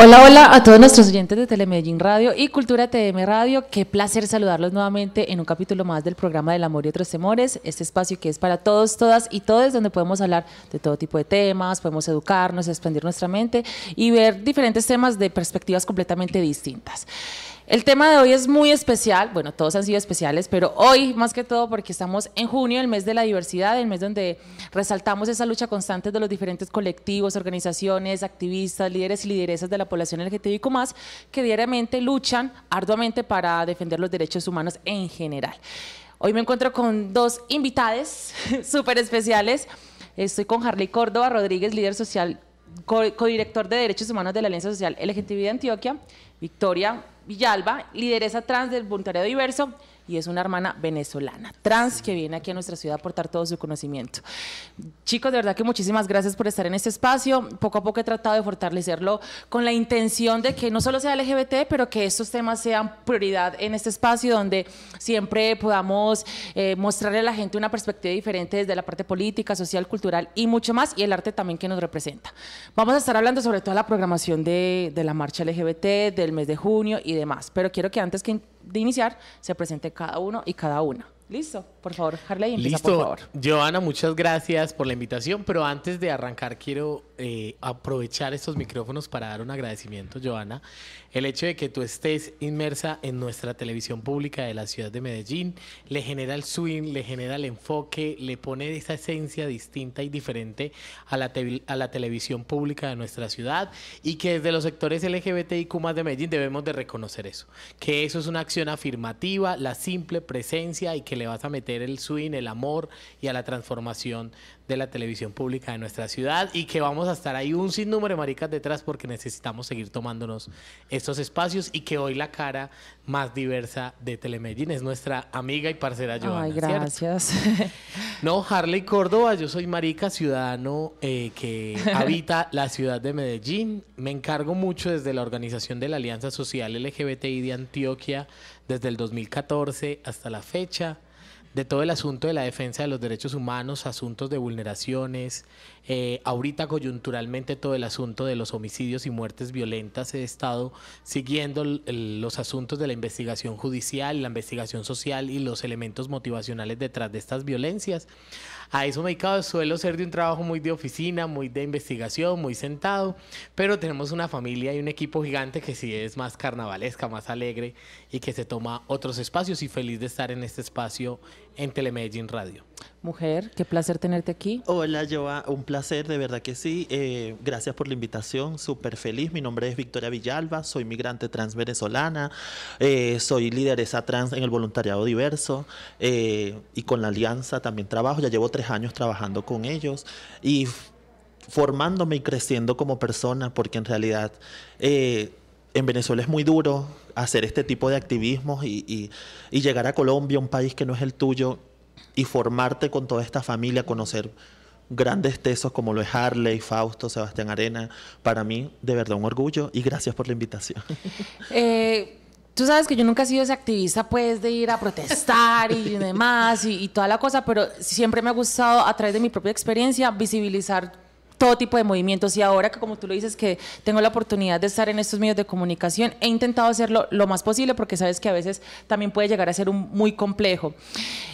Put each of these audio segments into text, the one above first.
Hola, hola a todos nuestros oyentes de Telemedellín Radio y Cultura TM Radio. Qué placer saludarlos nuevamente en un capítulo más del programa del amor y otros temores, este espacio que es para todos, todas y todos, donde podemos hablar de todo tipo de temas, podemos educarnos, expandir nuestra mente y ver diferentes temas de perspectivas completamente distintas. El tema de hoy es muy especial, bueno, todos han sido especiales, pero hoy más que todo porque estamos en junio, el mes de la diversidad, el mes donde resaltamos esa lucha constante de los diferentes colectivos, organizaciones, activistas, líderes y lideresas de la población LGTBIQ+, que diariamente luchan arduamente para defender los derechos humanos en general. Hoy me encuentro con dos invitades súper especiales. Estoy con Harley Córdoba Rodríguez, líder social codirector de Derechos Humanos de la Alianza Social LGTBI de Antioquia, Victoria Villalba, lideresa trans del voluntariado diverso y es una hermana venezolana, trans, que viene aquí a nuestra ciudad a aportar todo su conocimiento. Chicos, de verdad que muchísimas gracias por estar en este espacio. Poco a poco he tratado de fortalecerlo con la intención de que no solo sea LGBT, pero que estos temas sean prioridad en este espacio donde siempre podamos eh, mostrarle a la gente una perspectiva diferente desde la parte política, social, cultural y mucho más, y el arte también que nos representa. Vamos a estar hablando sobre toda la programación de, de la marcha LGBT, del mes de junio y demás, pero quiero que antes que de iniciar, se presente cada uno y cada una. ¿Listo? Por favor, Harley, empieza, Listo. por favor. Joana, muchas gracias por la invitación, pero antes de arrancar quiero eh, aprovechar estos micrófonos para dar un agradecimiento, Joana. El hecho de que tú estés inmersa en nuestra televisión pública de la ciudad de Medellín le genera el swing, le genera el enfoque, le pone esa esencia distinta y diferente a la, a la televisión pública de nuestra ciudad y que desde los sectores LGBTIQ de Medellín debemos de reconocer eso, que eso es una acción afirmativa, la simple presencia y que le vas a meter el swing, el amor y a la transformación de la televisión pública de nuestra ciudad y que vamos a estar ahí un sinnúmero de maricas detrás porque necesitamos seguir tomándonos estos espacios y que hoy la cara más diversa de Telemedellín es nuestra amiga y parcera Joana. Ay, gracias. No, Harley Córdoba, yo soy marica ciudadano eh, que habita la ciudad de Medellín. Me encargo mucho desde la organización de la Alianza Social LGBTI de Antioquia desde el 2014 hasta la fecha de todo el asunto de la defensa de los derechos humanos, asuntos de vulneraciones, eh, ahorita coyunturalmente todo el asunto de los homicidios y muertes violentas, he estado siguiendo los asuntos de la investigación judicial, la investigación social y los elementos motivacionales detrás de estas violencias. A eso me dedicado, suelo ser de un trabajo muy de oficina, muy de investigación, muy sentado, pero tenemos una familia y un equipo gigante que sí es más carnavalesca, más alegre y que se toma otros espacios y feliz de estar en este espacio en Telemedellín Radio. Mujer, qué placer tenerte aquí. Hola, Joa, un placer, de verdad que sí. Eh, gracias por la invitación, súper feliz. Mi nombre es Victoria Villalba, soy migrante trans venezolana, eh, soy lideresa trans en el voluntariado diverso eh, y con la alianza también trabajo. Ya llevo tres años trabajando con ellos y formándome y creciendo como persona, porque en realidad en Venezuela es muy duro hacer este tipo de activismos y, llegar a Colombia, un país que no es el tuyo, y formarte con toda esta familia, conocer grandes tesos como lo es Harley, Fausto, Sebastián Arena. Para mí, de verdad, un orgullo y gracias por la invitación. Eh, tú sabes que yo nunca he sido ese activista, pues, de ir a protestar y demás y, y toda la cosa, pero siempre me ha gustado, a través de mi propia experiencia, visibilizar todo tipo de movimientos y ahora que como tú lo dices que tengo la oportunidad de estar en estos medios de comunicación, he intentado hacerlo lo más posible porque sabes que a veces también puede llegar a ser muy complejo.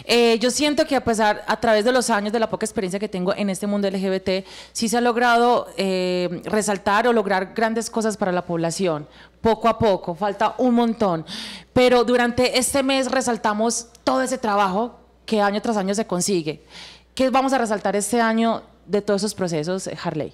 Eh, yo siento que a pesar, a través de los años, de la poca experiencia que tengo en este mundo LGBT, sí se ha logrado eh, resaltar o lograr grandes cosas para la población, poco a poco, falta un montón, pero durante este mes resaltamos todo ese trabajo que año tras año se consigue. ¿Qué vamos a resaltar este año de todos esos procesos, eh, Harley?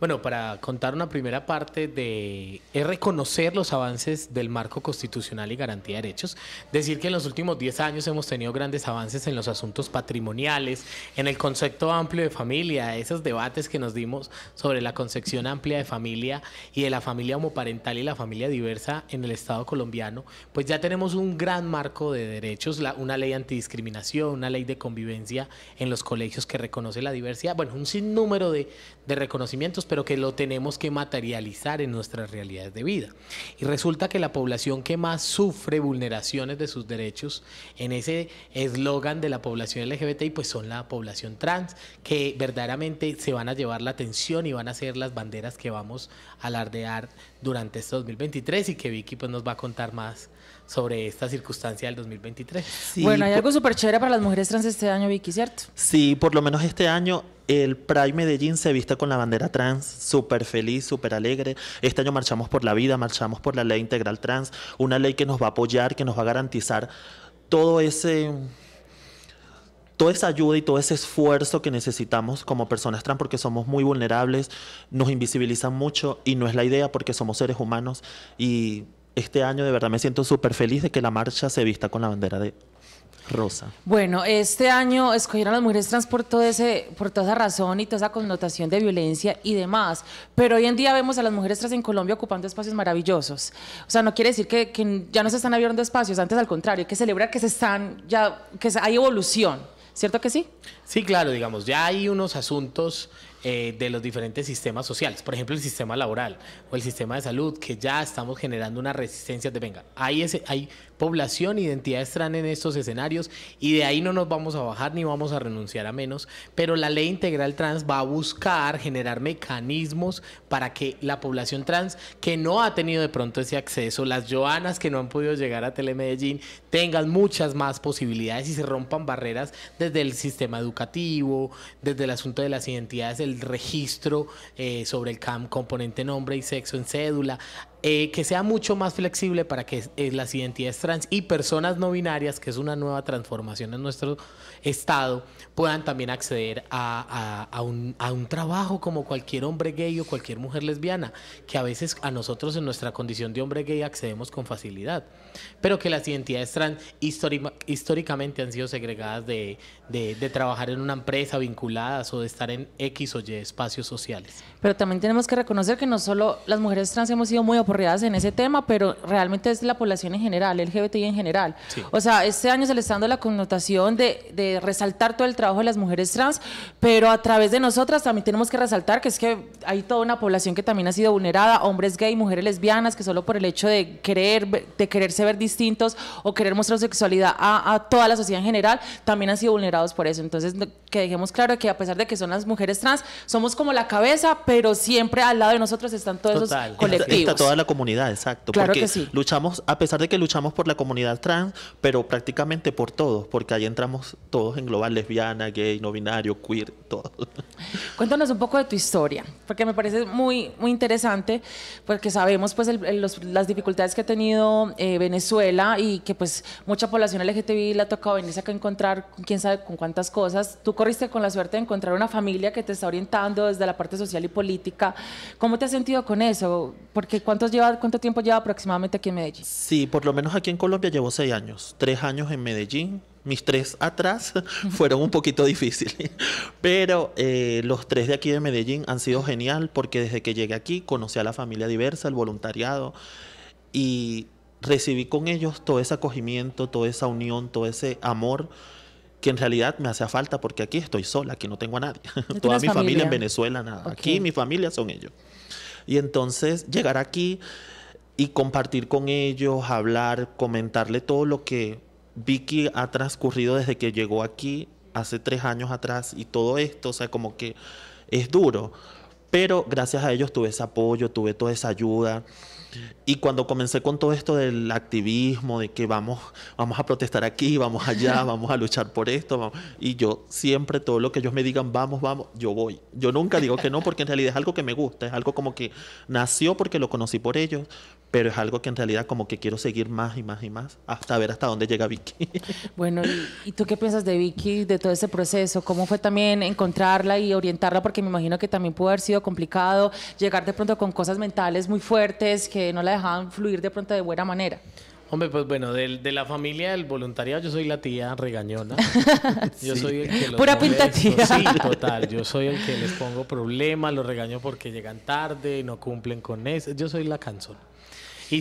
Bueno, para contar una primera parte de es reconocer los avances del marco constitucional y garantía de derechos, decir que en los últimos 10 años hemos tenido grandes avances en los asuntos patrimoniales, en el concepto amplio de familia, esos debates que nos dimos sobre la concepción amplia de familia y de la familia homoparental y la familia diversa en el Estado colombiano, pues ya tenemos un gran marco de derechos, una ley antidiscriminación, una ley de convivencia en los colegios que reconoce la diversidad, bueno, un sinnúmero de, de reconocimientos, pero que lo tenemos que materializar en nuestras realidades de vida. Y resulta que la población que más sufre vulneraciones de sus derechos en ese eslogan de la población LGBTI, pues son la población trans, que verdaderamente se van a llevar la atención y van a ser las banderas que vamos a alardear durante este 2023 y que Vicky pues, nos va a contar más sobre esta circunstancia del 2023. bueno, hay algo súper chévere para las mujeres trans este año, Vicky, ¿cierto? Sí, por lo menos este año el Pride Medellín se vista con la bandera trans, súper feliz, súper alegre. Este año marchamos por la vida, marchamos por la ley integral trans, una ley que nos va a apoyar, que nos va a garantizar todo ese toda esa ayuda y todo ese esfuerzo que necesitamos como personas trans porque somos muy vulnerables, nos invisibilizan mucho y no es la idea porque somos seres humanos y este año de verdad me siento súper feliz de que la marcha se vista con la bandera de Rosa. Bueno, este año escogieron a las mujeres trans por, todo ese, por toda esa razón y toda esa connotación de violencia y demás, pero hoy en día vemos a las mujeres trans en Colombia ocupando espacios maravillosos. O sea, no quiere decir que, ya no se están abriendo espacios, antes al contrario, hay que celebrar que se están, ya, que hay evolución, ¿cierto que sí? Sí, claro, digamos, ya hay unos asuntos eh, de los diferentes sistemas sociales, por ejemplo el sistema laboral o el sistema de salud, que ya estamos generando una resistencia de, venga, hay, ese, hay población, identidades trans en estos escenarios y de ahí no nos vamos a bajar ni vamos a renunciar a menos, pero la ley integral trans va a buscar generar mecanismos para que la población trans que no ha tenido de pronto ese acceso, las Joanas que no han podido llegar a Telemedellín, tengan muchas más posibilidades y se rompan barreras desde el sistema educativo, desde el asunto de las identidades, del el registro eh, sobre el CAM, componente nombre y sexo en cédula, eh, que sea mucho más flexible para que eh, las identidades trans y personas no binarias, que es una nueva transformación en nuestro Estado, puedan también acceder a, un, trabajo como cualquier hombre gay o cualquier mujer lesbiana, que a veces a nosotros en nuestra condición de hombre gay accedemos con facilidad, pero que las identidades trans históricamente han sido segregadas de, de, de trabajar en una empresa, vinculadas o de estar en X o Y espacios sociales. Pero también tenemos que reconocer que no solo las mujeres trans hemos sido muy oportunas, en ese tema, pero realmente es la población en general, el LGBTI en general. O sea, este año se le está dando la connotación de, resaltar todo el trabajo de las mujeres trans, pero a través de nosotras también tenemos que resaltar que es que hay toda una población que también ha sido vulnerada, hombres gay, mujeres lesbianas, que solo por el hecho de querer, de quererse ver distintos o querer mostrar sexualidad a, toda la sociedad en general, también han sido vulnerados por eso. Entonces, que dejemos claro que a pesar de que son las mujeres trans, somos como la cabeza, pero siempre al lado de nosotros están todos esos colectivos comunidad, exacto. Claro porque que sí. luchamos, a pesar de que luchamos por la comunidad trans, pero prácticamente por todos, porque ahí entramos todos en global, lesbiana, gay, no binario, queer, todo. Cuéntanos un poco de tu historia, porque me parece muy, muy interesante, porque sabemos pues las dificultades que ha tenido eh, Venezuela y que pues mucha población LGTBI le ha tocado venirse a encontrar quién sabe con cuántas cosas. Tú corriste con la suerte de encontrar una familia que te está orientando desde la parte social y política. ¿Cómo te has sentido con eso? Porque ¿cuántos cuánto tiempo lleva aproximadamente aquí en Medellín? Sí, por lo menos aquí en Colombia llevo seis años, tres años en Medellín. Mis tres atrás fueron un poquito difíciles, pero eh, los tres de aquí de Medellín han sido genial porque desde que llegué aquí conocí a la familia diversa, el voluntariado y recibí con ellos todo ese acogimiento, toda esa unión, todo ese amor que en realidad me hacía falta porque aquí estoy sola, aquí no tengo a nadie. Toda mi familia? en Venezuela, nada. Aquí mi familia son ellos. Y entonces llegar aquí y compartir con ellos, hablar, comentarle todo lo que Vicky ha transcurrido desde que llegó aquí hace tres años atrás y todo esto, o sea, como que es duro. Pero gracias a ellos tuve ese apoyo, tuve toda esa ayuda. Y cuando comencé con todo esto del activismo, de que vamos, vamos a protestar aquí, vamos allá, vamos a luchar por esto, y yo siempre todo lo que ellos me digan, vamos, vamos, yo voy. Yo nunca digo que no, porque en realidad es algo que me gusta, es algo como que nació porque lo conocí por ellos, pero es algo que en realidad como que quiero seguir más y más y más hasta ver hasta dónde llega Vicky. Bueno, ¿y, tú qué piensas de Vicky, de todo ese proceso? ¿Cómo fue también encontrarla y orientarla? Porque me imagino que también pudo haber sido complicado llegar de pronto con cosas mentales muy fuertes que no la dejaban fluir de pronto de buena manera. Hombre, pues bueno, de, la familia del voluntariado yo soy la tía regañona. Yo soy el que Pura pinta tía. Sí, total. Yo soy el que les pongo problemas, los regaño porque llegan tarde, no cumplen con eso. Yo soy la canzón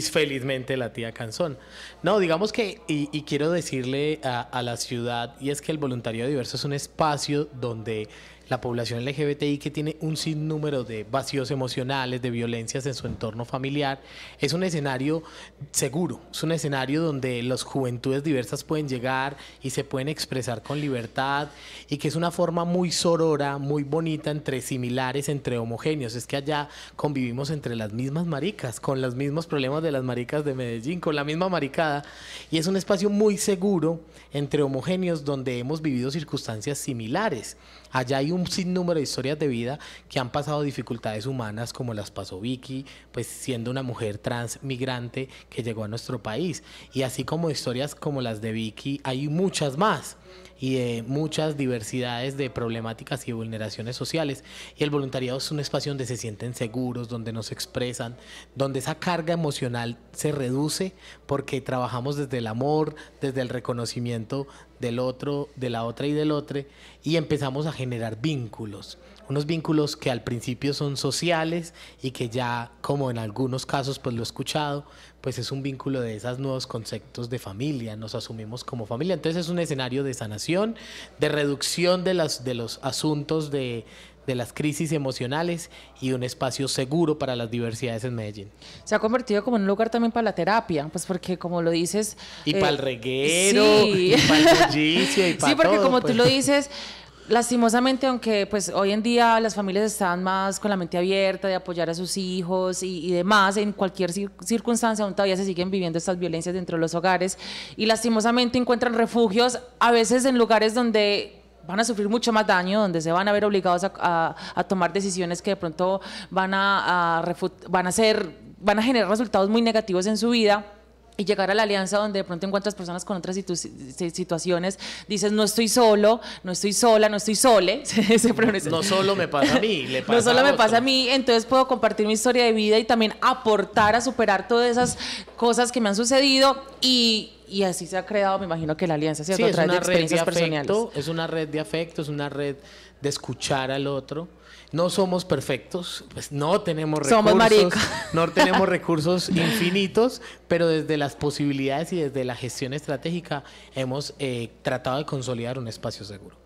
felizmente la tía Canzón. No, digamos que, y, quiero decirle a, a, la ciudad, y es que el voluntariado diverso es un espacio donde la población LGBTI que tiene un sinnúmero de vacíos emocionales, de violencias en su entorno familiar, es un escenario seguro, es un escenario donde las juventudes diversas pueden llegar y se pueden expresar con libertad y que es una forma muy sorora, muy bonita entre similares, entre homogéneos. Es que allá convivimos entre las mismas maricas, con los mismos problemas de las maricas de Medellín, con la misma maricada y es un espacio muy seguro entre homogéneos donde hemos vivido circunstancias similares. Allá hay un sinnúmero de historias de vida que han pasado dificultades humanas como las pasó Vicky, pues siendo una mujer trans migrante que llegó a nuestro país. Y así como historias como las de Vicky, hay muchas más y de muchas diversidades de problemáticas y vulneraciones sociales. Y el voluntariado es un espacio donde se sienten seguros, donde nos expresan, donde esa carga emocional se reduce porque trabajamos desde el amor, desde el reconocimiento del otro, de la otra y del otro, y empezamos a generar vínculos unos vínculos que al principio son sociales y que ya, como en algunos casos, pues lo he escuchado, pues es un vínculo de esos nuevos conceptos de familia, nos asumimos como familia. Entonces es un escenario de sanación, de reducción de, las, de los asuntos de, de las crisis emocionales y un espacio seguro para las diversidades en Medellín. Se ha convertido como en un lugar también para la terapia, pues porque como lo dices... Y para el eh, reguero, y para el y para Sí, porque como tú lo pues. dices... Lastimosamente, aunque pues hoy en día las familias están más con la mente abierta de apoyar a sus hijos y, demás, en cualquier circunstancia aún todavía se siguen viviendo estas violencias dentro de los hogares y lastimosamente encuentran refugios a veces en lugares donde van a sufrir mucho más daño, donde se van a ver obligados a, tomar decisiones que de pronto van a, a van a generar resultados muy negativos en su vida y llegar a la alianza donde de pronto encuentras personas con otras situaciones, dices, no estoy solo, no estoy sola, no estoy sole. no solo me pasa a mí, No solo me pasa a mí, entonces puedo compartir mi historia de vida y también aportar a superar todas esas cosas que me han sucedido y y así se ha creado, me imagino que la alianza, ¿cierto? es una red de afecto, Es una red de afecto, es una red de escuchar al otro. No somos perfectos, pues no tenemos recursos. No tenemos recursos infinitos, pero desde las posibilidades y desde la gestión estratégica hemos eh, tratado de consolidar un espacio seguro.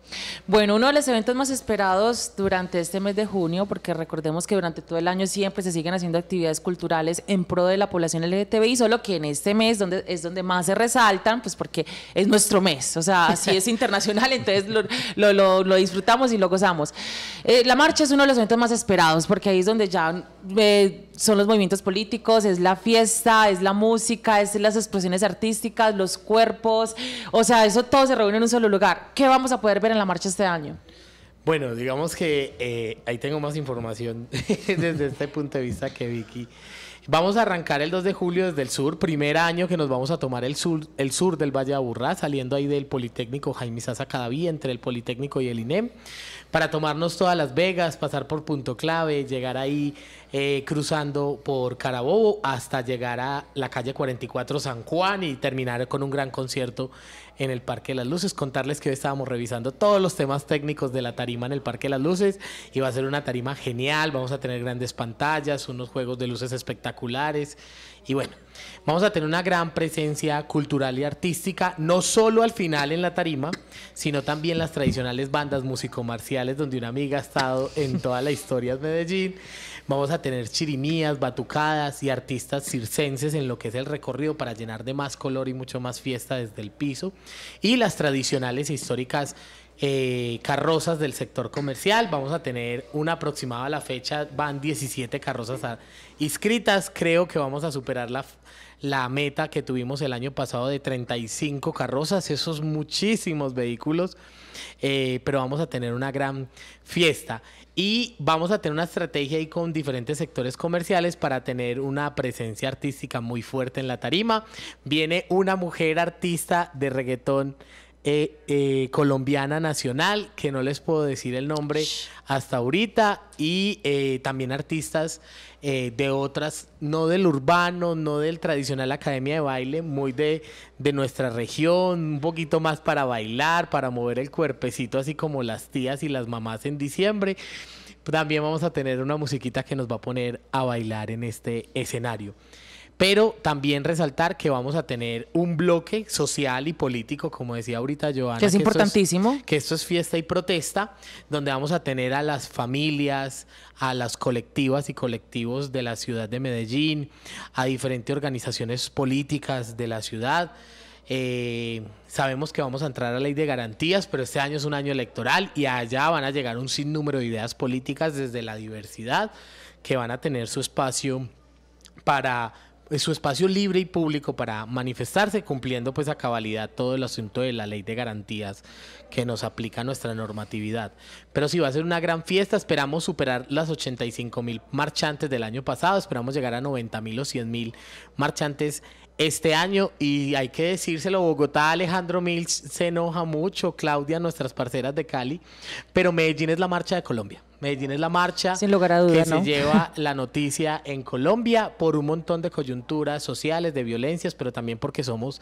Bueno, uno de los eventos más esperados durante este mes de junio, porque recordemos que durante todo el año siempre se siguen haciendo actividades culturales en pro de la población LGTBI, solo que en este mes es donde más se resaltan, pues porque es nuestro mes, o sea, así es internacional, entonces lo, disfrutamos y lo gozamos. Eh, la marcha es uno de los eventos más esperados, porque ahí es donde ya... Eh, son los movimientos políticos, es la fiesta, es la música, es las expresiones artísticas, los cuerpos, o sea, eso todo se reúne en un solo lugar. ¿Qué vamos a poder ver en la marcha este año? Bueno, digamos que eh, ahí tengo más información desde este punto de vista que Vicky. Vamos a arrancar el 2 de julio desde el sur, primer año que nos vamos a tomar el sur, el sur del Valle de Aburrá, saliendo ahí del Politécnico Jaime Sasa Cadaví, entre el Politécnico y el INEM, para tomarnos todas Las Vegas, pasar por Punto Clave, llegar ahí eh, cruzando por Carabobo hasta llegar a la calle 44 San Juan y terminar con un gran concierto en el Parque de las Luces. Contarles que hoy estábamos revisando todos los temas técnicos de la tarima en el Parque de las Luces y va a ser una tarima genial. Vamos a tener grandes pantallas, unos juegos de luces espectaculares y bueno, vamos a tener una gran presencia cultural y artística, no solo al final en la tarima, sino también las tradicionales bandas músico-marciales donde una amiga ha estado en toda la historia de Medellín. Vamos a tener chirimías, batucadas y artistas circenses en lo que es el recorrido para llenar de más color y mucho más fiesta desde el piso. Y las tradicionales e históricas eh, carrozas del sector comercial. Vamos a tener una aproximada a la fecha, van 17 carrozas inscritas. Creo que vamos a superar la la meta que tuvimos el año pasado de 35 carrozas, esos muchísimos vehículos, eh, pero vamos a tener una gran fiesta y vamos a tener una estrategia ahí con diferentes sectores comerciales para tener una presencia artística muy fuerte en la tarima. Viene una mujer artista de reggaetón eh, eh, colombiana nacional, que no les puedo decir el nombre hasta ahorita, y eh, también artistas de otras, no del urbano, no del tradicional academia de baile, muy de, de nuestra región, un poquito más para bailar, para mover el cuerpecito, así como las tías y las mamás en diciembre. También vamos a tener una musiquita que nos va a poner a bailar en este escenario. Pero también resaltar que vamos a tener un bloque social y político, como decía ahorita Joana. Que es importantísimo. que esto es fiesta y protesta, donde vamos a tener a las familias, a las colectivas y colectivos de la ciudad de Medellín, a diferentes organizaciones políticas de la ciudad. Eh, sabemos que vamos a entrar a la ley de garantías, pero este año es un año electoral y allá van a llegar un sinnúmero de ideas políticas desde la diversidad que van a tener su espacio para su espacio libre y público para manifestarse cumpliendo pues a cabalidad todo el asunto de la ley de garantías que nos aplica nuestra normatividad. Pero sí va a ser una gran fiesta, esperamos superar las 85 mil marchantes del año pasado, esperamos llegar a 90 mil o 100 mil marchantes este año y hay que decírselo, Bogotá, Alejandro Mills se enoja mucho, Claudia, nuestras parceras de Cali, pero Medellín es la marcha de Colombia. Medellín es la marcha a que se lleva la noticia en Colombia por un montón de coyunturas sociales, de violencias, pero también porque somos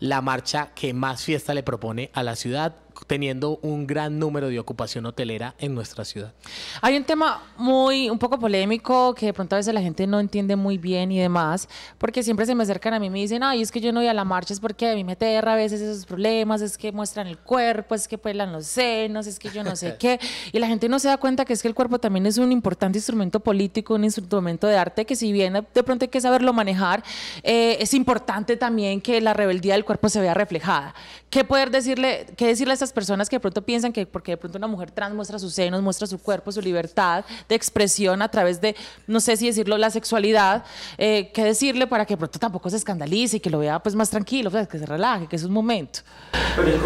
la marcha que más fiesta le propone a la ciudad, teniendo un gran número de ocupación hotelera en nuestra ciudad. Hay un tema muy, un poco polémico que de pronto a veces la gente no entiende muy bien y demás, porque siempre se me acercan a mí y me dicen, ay, es que yo no voy a la marcha, es porque a mí me aterra a veces esos problemas, es que muestran el cuerpo, es que pelan los senos, es que yo no sé qué, y la gente no se da cuenta que es que el cuerpo también es un importante instrumento político, un instrumento de arte, que si bien de pronto hay que saberlo manejar, eh, es importante también que la rebeldía del cuerpo se vea reflejada. ¿Qué poder decirle, qué decirle a estas personas que de pronto piensan que porque de pronto una mujer trans muestra sus senos, muestra su cuerpo, su libertad de expresión a través de, no sé si decirlo, la sexualidad, eh, qué decirle para que de pronto tampoco se escandalice y que lo vea pues más tranquilo, que se relaje, que es un momento? Pero es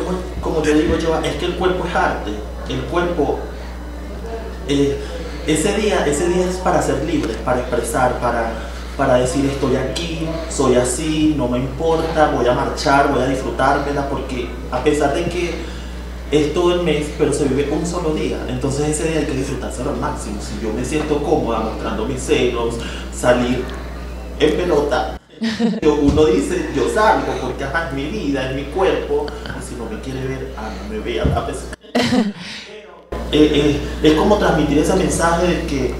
como, te digo yo, es que el cuerpo es arte, el cuerpo... Eh, ese día, ese día es para ser libre, para expresar, para, para decir estoy aquí, soy así, no me importa, voy a marchar, voy a disfrutármela, porque a pesar de que es todo el mes, pero se vive un solo día. Entonces ese día hay que disfrutárselo al máximo. Si yo me siento cómoda mostrando mis celos, salir en pelota, uno dice, yo salgo porque es mi vida, es mi cuerpo. Y si no me quiere ver, ah, no me vea a pesar. Eh, eh, es como transmitir ese mensaje de que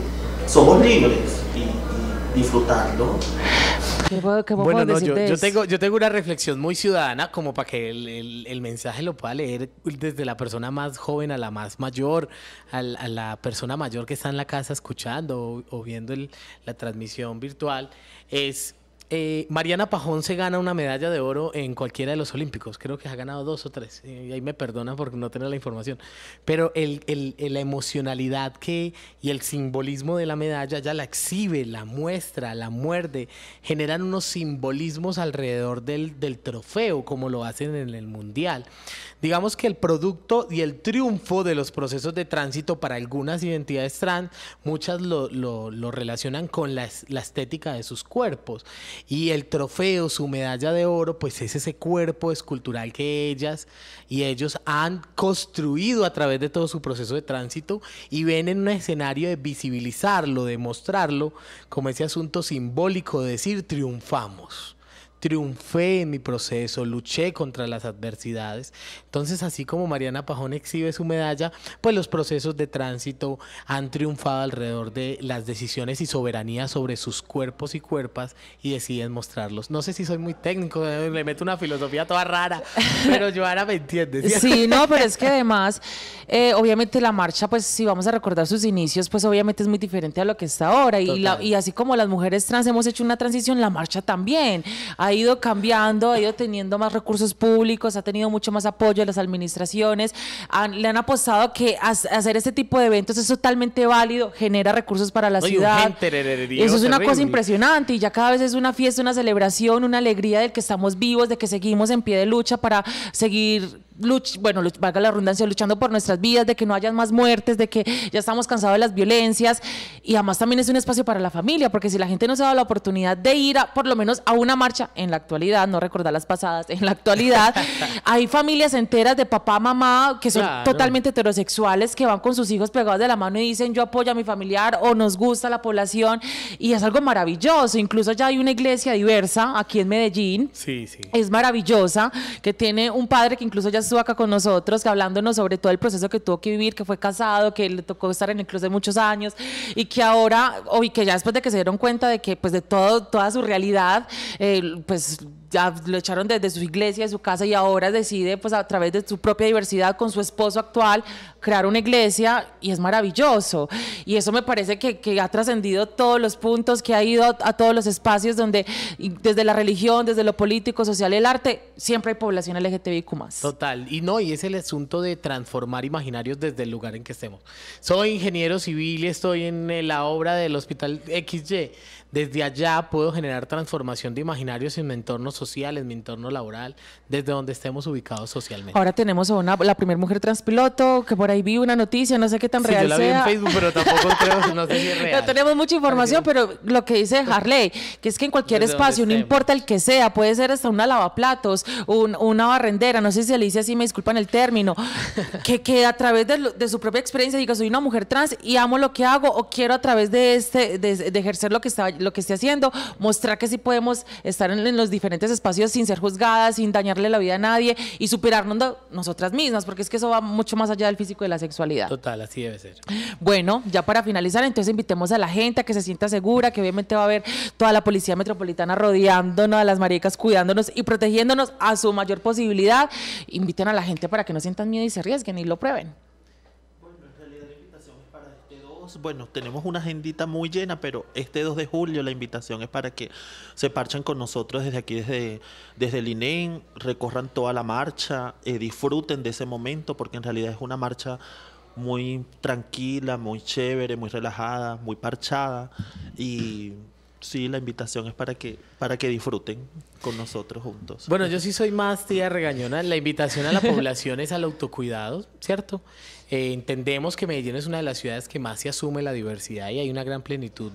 somos libres y disfrutando. bueno, yo, tengo, yo tengo una reflexión muy ciudadana como para que el, mensaje lo pueda leer desde la persona más joven a la más mayor, a, la, persona mayor que está en la casa escuchando o, viendo la transmisión virtual. Es eh, Mariana Pajón se gana una medalla de oro en cualquiera de los Olímpicos. Creo que ha ganado dos o tres. Eh, y ahí me perdona por no tener la información. Pero la emocionalidad que, y el simbolismo de la medalla ya la exhibe, la muestra, la muerde. Generan unos simbolismos alrededor del, trofeo, como lo hacen en el Mundial. Digamos que el producto y el triunfo de los procesos de tránsito para algunas identidades trans, muchas lo, relacionan con la estética de sus cuerpos. Y el trofeo, su medalla de oro, pues es ese cuerpo escultural que ellas y ellos han construido a través de todo su proceso de tránsito y ven en un escenario de visibilizarlo, de mostrarlo como ese asunto simbólico de decir triunfamos triunfé en mi proceso, luché contra las adversidades. Entonces, así como Mariana Pajón exhibe su medalla, pues los procesos de tránsito han triunfado alrededor de las decisiones y soberanía sobre sus cuerpos y cuerpas y deciden mostrarlos. No sé si soy muy técnico, le meto una filosofía toda rara, pero yo ahora me entiende. ¿sí? no, pero es que además, eh, obviamente la marcha, pues si vamos a recordar sus inicios, pues obviamente es muy diferente a lo que está ahora. Y, y así como las mujeres trans hemos hecho una transición, la marcha también ha ido cambiando, ha ido teniendo más recursos públicos, ha tenido mucho más apoyo de las administraciones, le han apostado que hacer este tipo de eventos es totalmente válido, genera recursos para la ciudad. Eso es una cosa impresionante y ya cada vez es una fiesta, una celebración, una alegría del que estamos vivos, de que seguimos en pie de lucha para seguir bueno, valga la redundancia, luchando por nuestras vidas, de que no haya más muertes, de que ya estamos cansados de las violencias. Y además también es un espacio para la familia, porque si la gente no se da la oportunidad de ir a, por lo menos a una marcha en la actualidad, no recordar las pasadas, en la actualidad, hay familias enteras de papá, mamá, que son totalmente heterosexuales, que van con sus hijos pegados de la mano y dicen yo apoyo a mi familiar o nos gusta la población. Y es algo maravilloso. Incluso ya hay una iglesia diversa aquí en Medellín. Es maravillosa, que tiene un padre que incluso ya es estuvo acá con nosotros hablándonos sobre todo el proceso que tuvo que vivir, que fue casado, que le tocó estar en el club de muchos años y que ahora, hoy que ya después de que se dieron cuenta de que pues de todo, toda su realidad, eh, pues ya lo echaron desde su iglesia, de su casa y ahora decide, pues a través de su propia diversidad con su esposo actual, crear una iglesia y es maravilloso. Y eso me parece que, ha trascendido todos los puntos, que ha ido a, todos los espacios donde, desde la religión, desde lo político, social el arte, siempre hay población LGTBIQ más. Total, y no, y es el asunto de transformar imaginarios desde el lugar en que estemos. Soy ingeniero civil y estoy en eh, la obra del Hospital XY. Desde allá puedo generar transformación de imaginarios en mi entorno social, en mi entorno laboral, desde donde estemos ubicados socialmente. Ahora tenemos a la primera mujer transpiloto, que por ahí vi una noticia, no sé qué tan sí, real yo la vi en Facebook, pero tampoco creo, no sé si es real. No tenemos mucha información, pero lo que dice Harley, que es que en cualquier espacio, no importa el que sea, puede ser hasta una lavaplatos, un, una barrendera, no sé si le dice así, me disculpan el término, que, que a través de, su propia experiencia diga, soy una mujer trans y amo lo que hago o quiero a través de este, de, ejercer lo que, está, lo que esté haciendo, mostrar que sí podemos estar en los diferentes espacios sin ser juzgadas, sin dañarle la vida a nadie y superarnos nosotras mismas, porque es que eso va mucho más allá del físico y de la sexualidad. Total, así debe ser. Bueno, ya para finalizar, entonces invitemos a la gente a que se sienta segura, que obviamente va a haber toda la policía metropolitana rodeándonos, a las maricas cuidándonos y protegiéndonos a su mayor posibilidad. Inviten a la gente para que no sientan miedo y se arriesguen y lo prueben bueno, tenemos una agendita muy llena, pero este 2 de julio la invitación es para que se parchen con nosotros desde aquí, desde, desde el INEM recorran toda la marcha, eh, disfruten de ese momento, porque en realidad es una marcha muy tranquila, muy chévere, muy relajada, muy parchada y sí, la invitación es para que, para que disfruten con nosotros juntos. Bueno, yo sí soy más tía regañona. La invitación a la población es al autocuidado, ¿cierto? Eh, entendemos que Medellín es una de las ciudades que más se asume la diversidad y hay una gran plenitud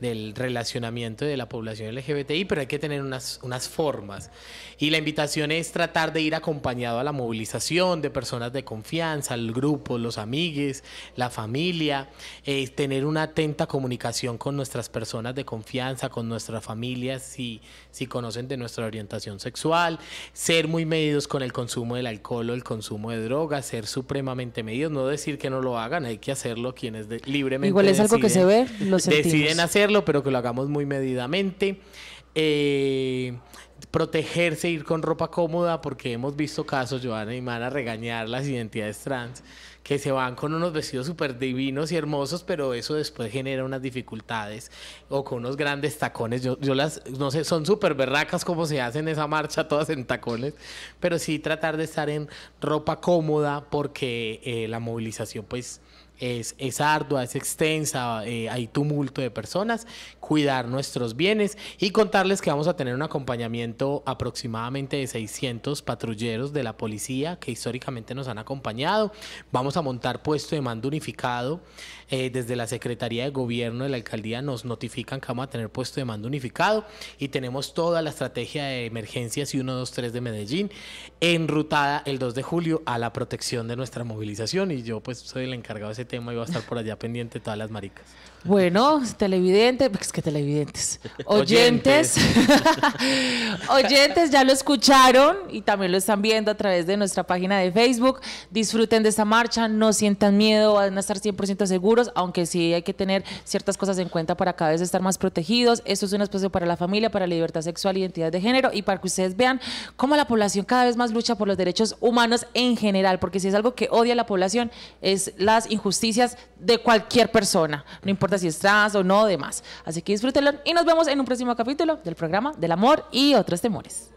del relacionamiento de la población LGBTI, pero hay que tener unas, unas formas. Y la invitación es tratar de ir acompañado a la movilización de personas de confianza, al grupo, los amigues, la familia, eh, tener una atenta comunicación con nuestras personas de confianza, con nuestras familias, si, si conocen de nuestra orientación sexual, ser muy medidos con el consumo del alcohol o el consumo de drogas, ser supremamente medidos no decir que no lo hagan, hay que hacerlo quienes libremente. Igual es algo que se ve, lo Deciden hacerlo, pero que lo hagamos muy medidamente. Eh, protegerse, ir con ropa cómoda, porque hemos visto casos, Joana y Mara, regañar las identidades trans, que se van con unos vestidos súper divinos y hermosos, pero eso después genera unas dificultades, o con unos grandes tacones. Yo, yo las, no sé, son súper berracas como se hacen esa marcha, todas en tacones, pero sí tratar de estar en ropa cómoda, porque eh, la movilización, pues es, ardua, es extensa, eh, hay tumulto de personas, cuidar nuestros bienes y contarles que vamos a tener un acompañamiento aproximadamente de 600 patrulleros de la policía que históricamente nos han acompañado. Vamos a montar puesto de mando unificado. Eh, desde la Secretaría de Gobierno de la Alcaldía nos notifican que vamos a tener puesto de mando unificado y tenemos toda la estrategia de emergencias y 123 de Medellín enrutada el 2 de julio a la protección de nuestra movilización y yo pues soy el encargado de ese tema y a estar por allá pendiente todas las maricas. Bueno, televidentes, pues es que televidentes, oyentes, oyentes ya lo escucharon y también lo están viendo a través de nuestra página de Facebook. Disfruten de esta marcha, no sientan miedo, van a estar 100% seguros, aunque sí hay que tener ciertas cosas en cuenta para cada vez estar más protegidos. Esto es un espacio para la familia, para la libertad sexual, identidad de género y para que ustedes vean cómo la población cada vez más lucha por los derechos humanos en general, porque si es algo que odia la población es las injusticias justicias de cualquier persona, no importa si es o no, demás. Así que disfrútenlo y nos vemos en un próximo capítulo del programa del amor y otros temores.